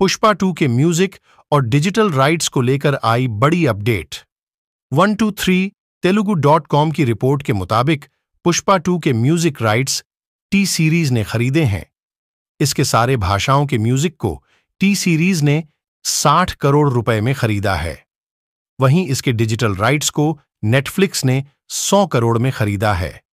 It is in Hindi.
पुष्पा टू के म्यूजिक और डिजिटल राइट्स को लेकर आई बड़ी update one two three Telugu dot com की रिपोर्ट के मुताबिक पुष्पा टू के म्यूजिक राइट्स टी सीरीज ने खरीदे हैं इसके सारे भाषाओं के म्यूजिक को टी सीरीज ने 60 करोड़ रुपए में खरीदा है वहीं इसके डिजिटल राइट्स को नेटफ्लिक्स ने 100 करोड़ में खरीदा है